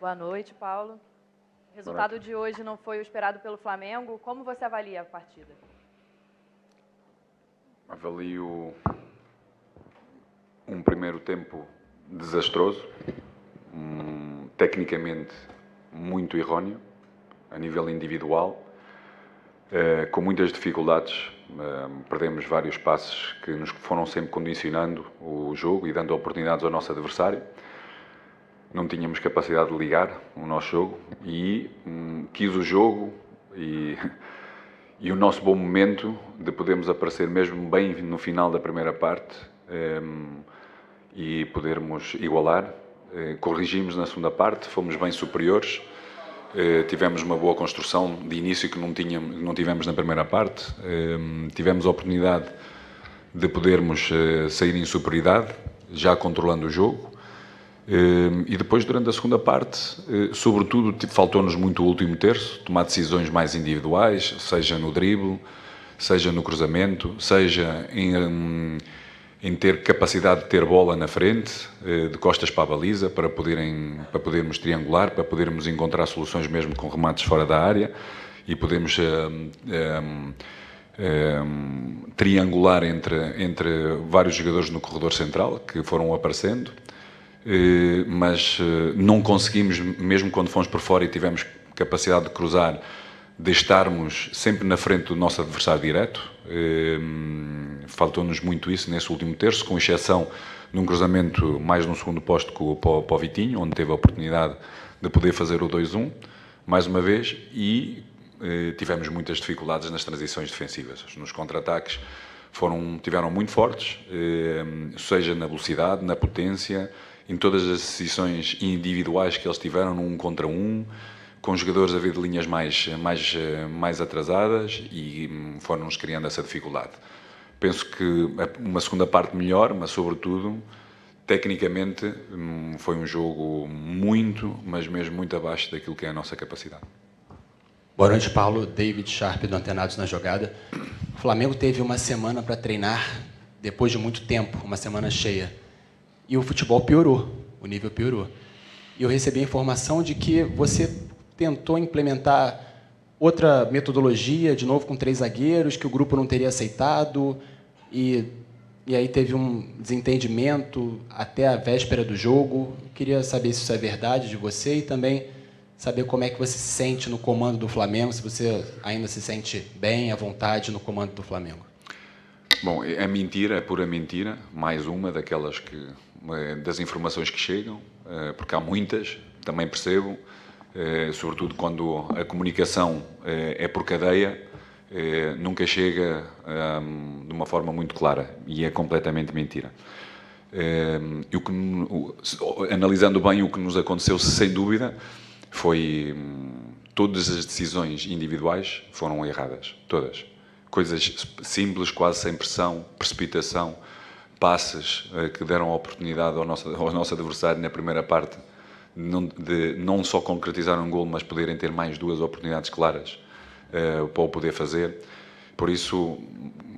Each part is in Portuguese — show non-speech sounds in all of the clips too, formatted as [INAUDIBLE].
Boa noite, Paulo. O resultado de hoje não foi o esperado pelo Flamengo. Como você avalia a partida? Avalio um primeiro tempo desastroso, um, tecnicamente muito errôneo, a nível individual, uh, com muitas dificuldades. Uh, perdemos vários passes que nos foram sempre condicionando o jogo e dando oportunidades ao nosso adversário não tínhamos capacidade de ligar o nosso jogo e hum, quis o jogo e, [LAUGHS] e, o nosso bom momento de podermos aparecer mesmo bem no final da primeira parte hum, e podermos igualar. Eh, corrigimos na segunda parte, fomos bem superiores, eh, tivemos uma boa construção de início que não, tínhamos, não tivemos na primeira parte, hum, tivemos a oportunidade de podermos eh, sair em superioridade, já controlando o jogo Ehm, e depois, durante a segunda parte, eh, sobretudo, tipo, faltou-nos muito o último terço, tomar decisões mais individuais, seja no drible, seja no cruzamento, seja em, hum, em ter capacidade de ter bola na frente, eh, de costas para a baliza, para, poderem, para podermos triangular, para podermos encontrar soluções mesmo com remates fora da área e podermos eh, um, um, um, triangular entre, entre vários jogadores no corredor central que foram aparecendo. Eh, mas eh, não conseguimos, mesmo quando fomos para fora e tivemos capacidade de cruzar, de estarmos sempre na frente do nosso adversário direto. Eh, faltou-nos muito isso nesse último terço, com exceção num cruzamento mais num segundo posto com, o Vitinho, onde teve a oportunidade de poder fazer o 2-1, mais uma vez, e tivemos muitas dificuldades nas transições defensivas. Nos contra-ataques foram, tiveram muito fortes, seja na velocidade, na potência, em todas as decisões individuais que eles tiveram, num contra um, com jogadores a ver de linhas mais, mais, mais atrasadas e hum, foram-nos criando essa dificuldade. Penso que uma segunda parte melhor, mas sobretudo, tecnicamente, hum, foi um jogo muito, mas mesmo muito abaixo daquilo que é a nossa capacidade. Boa noite, Paulo. David Sharp, do Antenados na Jogada. O Flamengo teve uma semana para treinar, depois de muito tempo, uma semana cheia. E o futebol piorou, o nível piorou. E eu recebi a informação de que você tentou implementar outra metodologia, de novo com três zagueiros, que o grupo não teria aceitado, e, e aí teve um desentendimento até a véspera do jogo. Eu queria saber se isso é verdade de você e também saber como é que você se sente no comando do Flamengo, se você ainda se sente bem, à vontade no comando do Flamengo. Bom, é, é mentira, é pura mentira, mais uma daquelas que eh, das informações que chegam, eh, porque há muitas, também percebo, eh, sobretudo quando a comunicação é por cadeia, nunca chega de uma forma muito clara e é completamente mentira. Ehm, o que, analisando bem o que nos aconteceu, sem dúvida, foi hum, todas as decisões individuais foram erradas, todas coisas simples, quase sem pressão, precipitação, passes eh, que deram oportunidade ao nosso, ao nosso adversário na primeira parte de não só concretizar um gol, mas poderem ter mais duas oportunidades claras uh, para o poder fazer. Por isso,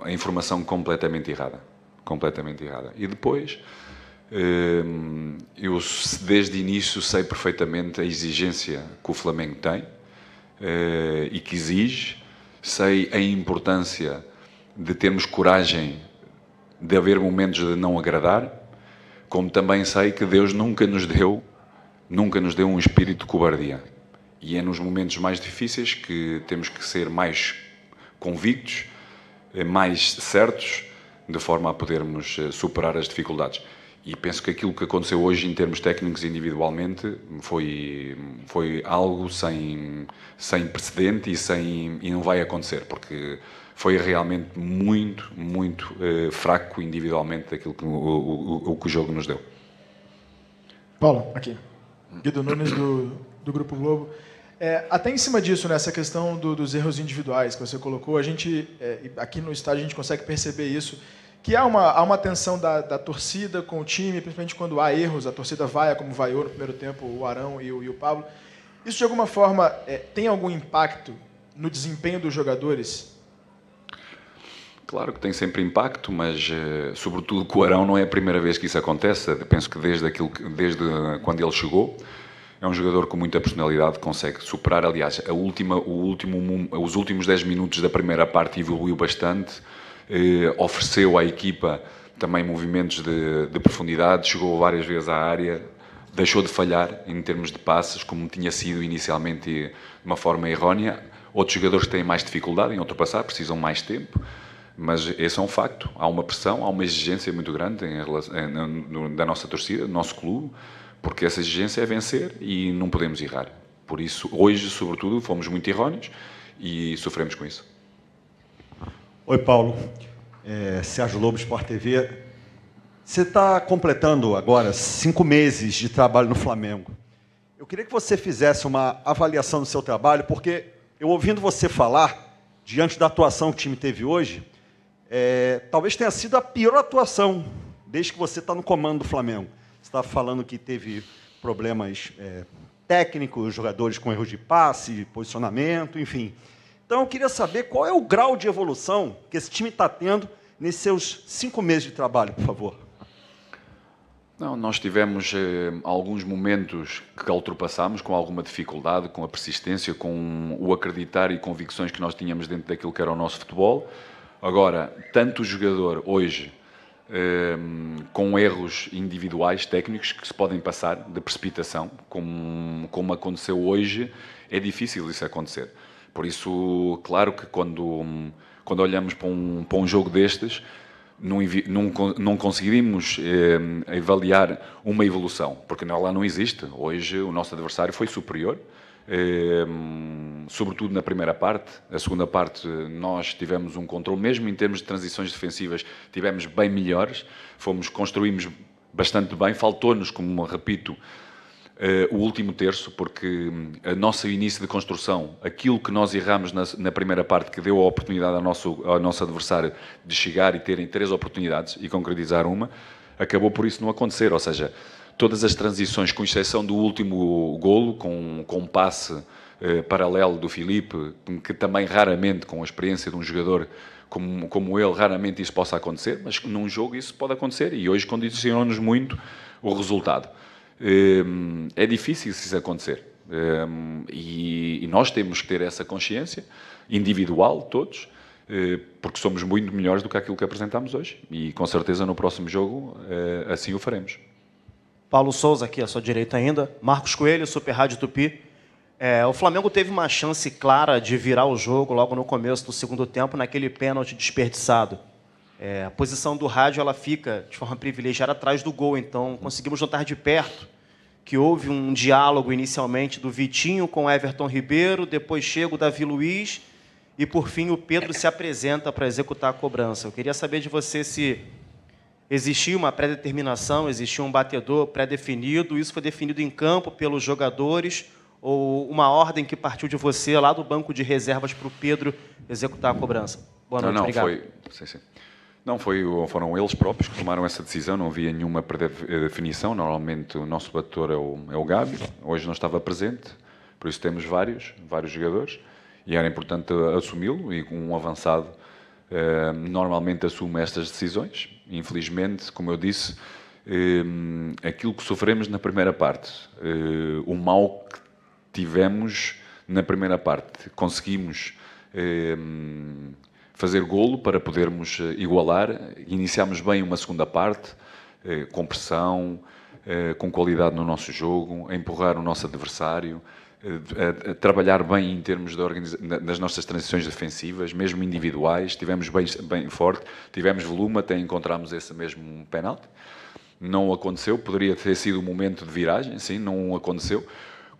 a informação completamente errada. Completamente errada. E depois, uh, eu desde o início sei perfeitamente a exigência que o Flamengo tem uh, e que exige sei a importância de termos coragem de haver momentos de não agradar, como também sei que Deus nunca nos deu, nunca nos deu um espírito de cobardia. E é nos momentos mais difíceis que temos que ser mais convictos, eh, mais certos, de forma a podermos eh, superar as dificuldades. E penso que aquilo que aconteceu hoje em termos técnicos individualmente foi, foi algo sem, sem precedente e, sem, e não vai acontecer, porque foi realmente muito, muito eh, fraco individualmente aquilo que o, o, o, que o jogo nos deu. Paulo, aqui. Hum. Guido Nunes, do, do Grupo Globo. É, até em cima disso, nessa né, questão do, dos erros individuais que você colocou, a gente, é, aqui no estádio, a gente consegue perceber isso que há uma, há uma tensão da, da, torcida com o time, principalmente quando há erros, a torcida vai, como vaiou no primeiro tempo o Arão e o, e o Pablo. Isso, de alguma forma, é, tem algum impacto no desempenho dos jogadores? Claro que tem sempre impacto, mas eh, sobretudo com o Arão não é a primeira vez que isso acontece. Penso que desde, aquilo que, desde eh, quando ele chegou, é um jogador com muita personalidade, consegue superar. Aliás, a última, o último, os últimos 10 minutos da primeira parte evoluiu bastante eh, ofereceu à equipa também movimentos de, de, profundidade, chegou várias vezes à área, deixou de falhar em termos de passes, como tinha sido inicialmente de uma forma errónea. Outros jogadores têm mais dificuldade em ultrapassar, precisam mais tempo, mas esse é um facto. Há uma pressão, há uma exigência muito grande em relação, em, eh, no, da nossa torcida, do nosso clube, porque essa exigência é vencer e não podemos errar. Por isso, hoje, sobretudo, fomos muito erróneos e sofremos com isso. Oi, Paulo. É, Sérgio Lobo, Sport TV. Você está completando agora cinco meses de trabalho no Flamengo. Eu queria que você fizesse uma avaliação do seu trabalho, porque eu ouvindo você falar, diante da atuação que o time teve hoje, é, talvez tenha sido a pior atuação desde que você está no comando do Flamengo. Você está falando que teve problemas é, técnicos, jogadores com erros de passe, posicionamento, enfim. Então eu queria saber qual é o grau de evolução que esse time está tendo nesses seus cinco meses de trabalho, por favor. Não, nós tivemos eh, alguns momentos que ultrapassámos com alguma dificuldade, com a persistência, com o acreditar e convicções que nós tínhamos dentro daquilo que era o nosso futebol. Agora, tanto o jogador hoje, eh, com erros individuais, técnicos, que se podem passar, de precipitação, como, como aconteceu hoje, é difícil isso acontecer. Por isso, claro que quando, quando olhamos para um, para um jogo destes, não, não, não conseguimos eh, avaliar uma evolução, porque ela não existe. Hoje o nosso adversário foi superior, eh, sobretudo na primeira parte. A segunda parte nós tivemos um controle, mesmo em termos de transições defensivas, tivemos bem melhores, fomos, construímos bastante bem, faltou-nos, como repito, eh, o último terço, porque hum, a nossa início de construção, aquilo que nós erramos na, na primeira parte, que deu a oportunidade ao nosso, ao nosso adversário de chegar e terem três oportunidades e concretizar uma, acabou por isso não acontecer. Ou seja, todas as transições, com exceção do último golo, com, com um passe eh, paralelo do Filipe, que também raramente, com a experiência de um jogador como, como ele, raramente isso possa acontecer, mas num jogo isso pode acontecer e hoje condicionou-nos muito o resultado. Ehm, é difícil isso acontecer. Ehm, e, nós temos que ter essa consciência, individual, todos, eh, porque somos muito melhores do que aquilo que apresentámos hoje. E com certeza no próximo jogo eh, assim o faremos. Paulo Souza, aqui à sua direita ainda. Marcos Coelho, Super Rádio Tupi. É, o Flamengo teve uma chance clara de virar o jogo logo no começo do segundo tempo, naquele pênalti desperdiçado. É, a posição do rádio ela fica de forma privilegiada atrás do gol, então conseguimos notar de perto que houve um diálogo inicialmente do Vitinho com Everton Ribeiro, depois chega o Davi Luiz e, por fim, o Pedro se apresenta para executar a cobrança. Eu queria saber de você se existia uma pré-determinação, existia um batedor pré-definido, isso foi definido em campo pelos jogadores ou uma ordem que partiu de você lá do banco de reservas para o Pedro executar a cobrança? Boa noite, não, não, obrigado. Foi, sim, sim. Não, foi, foram eles próprios que tomaram essa decisão, não havia nenhuma eh, definição. Normalmente o nosso batedor é o, é o Gabi, hoje não estava presente, por isso temos vários, vários jogadores, e era importante assumi-lo, e um avançado eh, normalmente assume estas decisões. Infelizmente, como eu disse, eh, aquilo que sofremos na primeira parte, eh, o mal que tivemos na primeira parte, conseguimos eh, fazer golo para podermos eh, igualar. Iniciámos bem uma segunda parte, eh, com pressão, eh, com qualidade no nosso jogo, a empurrar o nosso adversário, a trabalhar bem em termos das nossas transições defensivas, mesmo individuais, tivemos bem, bem forte, tivemos volume até encontrarmos esse mesmo penalti. Não aconteceu, poderia ter sido um momento de viragem, sim, não aconteceu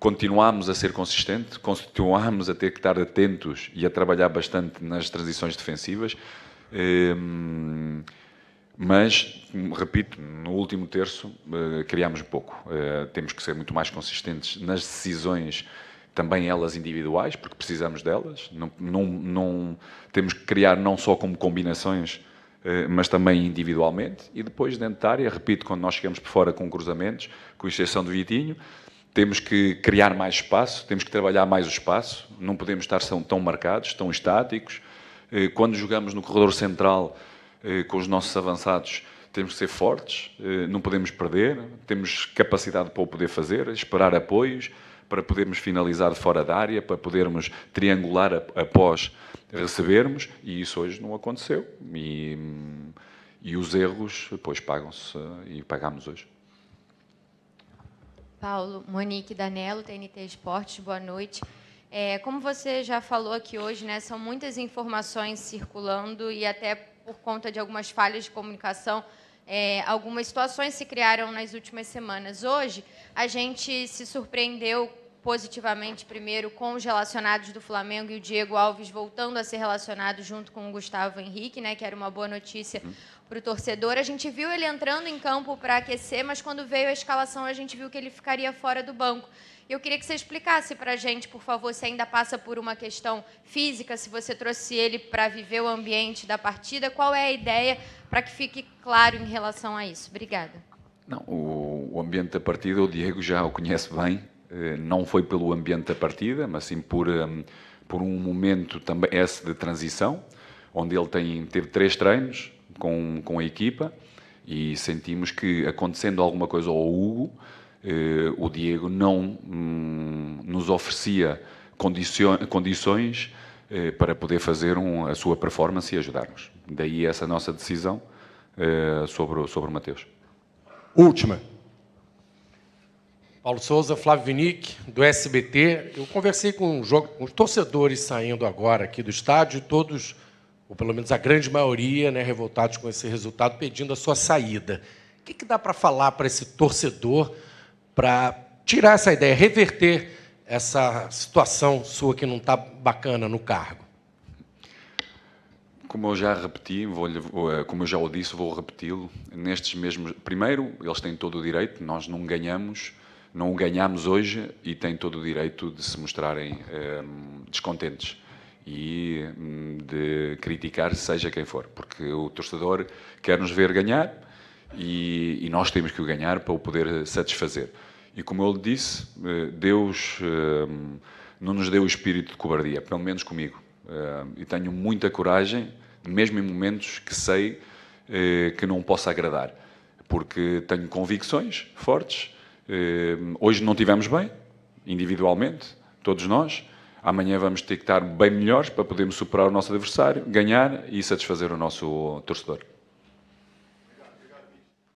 continuamos a ser consistente, continuamos a ter que estar atentos e a trabalhar bastante nas transições defensivas. Ehm, mas, repito, no último terço eh, criámos pouco. Eh, temos que ser muito mais consistentes nas decisões, também elas individuais, porque precisamos delas. Não, não, não temos que criar não só como combinações, eh, mas também individualmente. E depois, dentro da área, repito, quando nós chegamos por fora com cruzamentos, com exceção do Vitinho, temos que criar mais espaço, temos que trabalhar mais o espaço, não podemos estar tão marcados, tão estáticos. Eh, quando jogamos no corredor central eh, com os nossos avançados, temos que ser fortes, eh, não podemos perder, temos capacidade para o poder fazer, esperar apoios, para podermos finalizar fora da área, para podermos triangular após recebermos, e isso hoje não aconteceu. E, hum, e os erros, pois, pagam-se e pagamos hoje. Paulo. Monique Danello, TNT Esportes, boa noite. É, como você já falou aqui hoje, né, são muitas informações circulando e até por conta de algumas falhas de comunicação, é, algumas situações se criaram nas últimas semanas. Hoje, a gente se surpreendeu positivamente, primeiro, com os relacionados do Flamengo e o Diego Alves voltando a ser relacionado junto com o Gustavo Henrique, né, que era uma boa notícia para o torcedor. A gente viu ele entrando em campo para aquecer, mas quando veio a escalação a gente viu que ele ficaria fora do banco. Eu queria que você explicasse para a gente, por favor, se ainda passa por uma questão física, se você trouxe ele para viver o ambiente da partida, qual é a ideia para que fique claro em relação a isso? Obrigada. Não, o, o ambiente da partida, o Diego já o conhece bem, eh, não foi pelo ambiente da partida, mas sim por, hum, por um momento também esse de transição, onde ele tem, teve três treinos, com, com a equipa e sentimos que, acontecendo alguma coisa ao Hugo, eh, o Diego não hum, nos oferecia condições eh, para poder fazer um, a sua performance e ajudar-nos. Daí essa nossa decisão eh, sobre, sobre o Mateus. Última. Paulo Souza, Flávio Vinic, do SBT. Eu conversei com, um jogo, com os torcedores saindo agora aqui do estádio, todos ou pelo menos a grande maioria, né, revoltados com esse resultado, pedindo a sua saída. O que, que dá para falar para esse torcedor para tirar essa ideia, reverter essa situação sua que não está bacana no cargo? Como eu já repeti, vou, eh, como eu já o disse, vou repeti-lo. Nestes mesmos. Primeiro, eles têm todo o direito, nós não ganhamos, não o ganhamos hoje e têm todo o direito de se mostrarem eh, descontentes e hum, de criticar seja quem for, porque o torcedor quer nos ver ganhar e, e nós temos que o ganhar para o poder satisfazer. E como eu lhe disse, eh, Deus hum, não nos deu o espírito de cobardia, pelo menos comigo. Eh, e tenho muita coragem, mesmo em momentos que sei eh, que não posso agradar, porque tenho convicções fortes. Hoje não tivemos bem, individualmente, todos nós, Amanhã vamos ter que estar bem melhores para podermos superar o nosso adversário, ganhar e satisfazer o nosso torcedor.